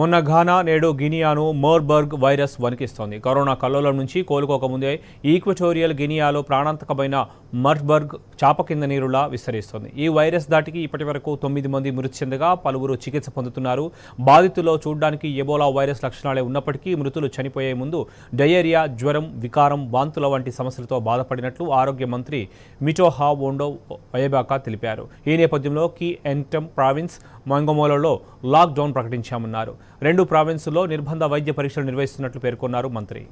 మొన్న ఘానా నేడు గినియాను మోర్బర్గ్ virus వణికిస్తోంది corona కల్లోలం నుంచి కోలుకోకముందే ఈక్వటోరియల్ గినియాలో ప్రాణాంతకమైన మర్బర్గ్ చాప కింద నీరులా విస్తరిస్తోంది ఈ వైరస్ దాటికి ఇప్పటి వరకు తొమ్మిది మంది మృతి చెందగా పలువురు చికిత్స పొందుతున్నారు బాధితుల్లో చూడడానికి ఎబోలా వైరస్ లక్షణాలే ఉన్నప్పటికీ మృతులు చనిపోయే ముందు డయేరియా జ్వరం వికారం వాంతుల వంటి సమస్యలతో బాధపడినట్లు ఆరోగ్య మంత్రి మిటోహా ఓండో వయబాకా తెలిపారు ఈ నేపథ్యంలో కీ ఎంటమ్ ప్రావిన్స్ మంగమోలలో లాక్డౌన్ ప్రకటించామన్నారు రెండు ప్రావిన్సుల్లో నిర్బంధ వైద్య పరీక్షలు నిర్వహిస్తున్నట్లు పేర్కొన్నారు మంత్రి